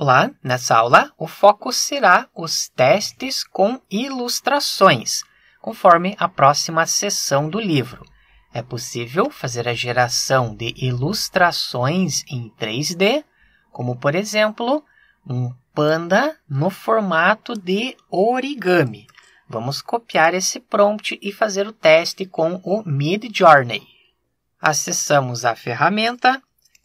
Olá, nessa aula o foco será os testes com ilustrações, conforme a próxima seção do livro. É possível fazer a geração de ilustrações em 3D, como por exemplo, um panda no formato de origami. Vamos copiar esse prompt e fazer o teste com o Midjourney. Acessamos a ferramenta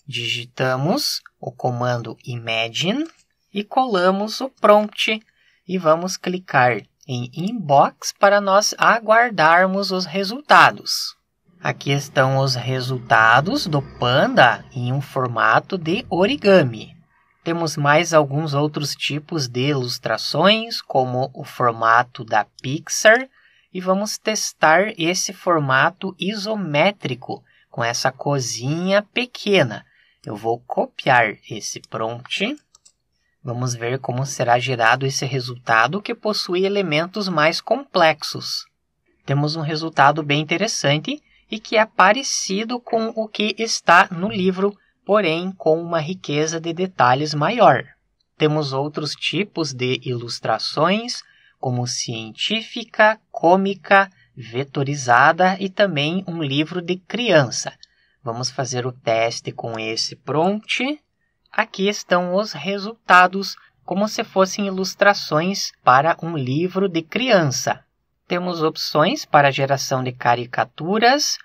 Digitamos o comando imagine e colamos o prompt e vamos clicar em inbox para nós aguardarmos os resultados. Aqui estão os resultados do Panda em um formato de origami. Temos mais alguns outros tipos de ilustrações, como o formato da Pixar, e vamos testar esse formato isométrico com essa cozinha pequena eu vou copiar esse prompt. Vamos ver como será gerado esse resultado que possui elementos mais complexos. Temos um resultado bem interessante e que é parecido com o que está no livro, porém com uma riqueza de detalhes maior. Temos outros tipos de ilustrações, como científica, cômica, vetorizada e também um livro de criança. Vamos fazer o teste com esse prompt. Aqui estão os resultados, como se fossem ilustrações para um livro de criança. Temos opções para geração de caricaturas,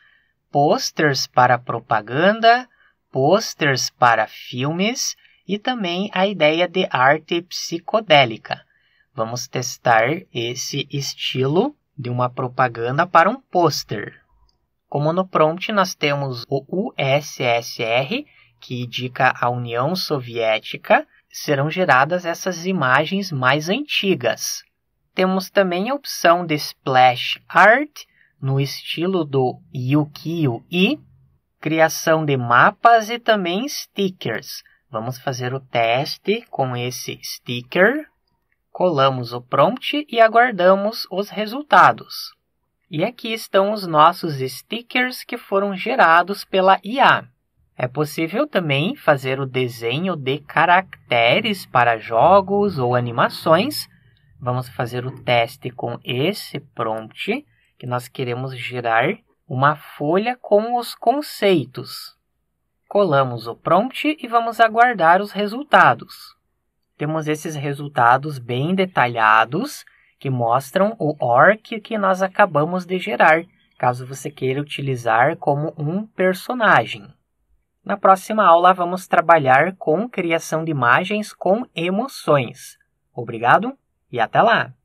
posters para propaganda, posters para filmes e também a ideia de arte psicodélica. Vamos testar esse estilo de uma propaganda para um pôster. Como no prompt nós temos o USSR, que indica a União Soviética, serão geradas essas imagens mais antigas. Temos também a opção de Splash Art, no estilo do Yukio I, criação de mapas e também stickers. Vamos fazer o teste com esse sticker. Colamos o prompt e aguardamos os resultados. E aqui estão os nossos stickers que foram gerados pela IA. É possível também fazer o desenho de caracteres para jogos ou animações. Vamos fazer o teste com esse prompt, que nós queremos gerar uma folha com os conceitos. Colamos o prompt e vamos aguardar os resultados. Temos esses resultados bem detalhados que mostram o orc que nós acabamos de gerar, caso você queira utilizar como um personagem. Na próxima aula, vamos trabalhar com criação de imagens com emoções. Obrigado e até lá!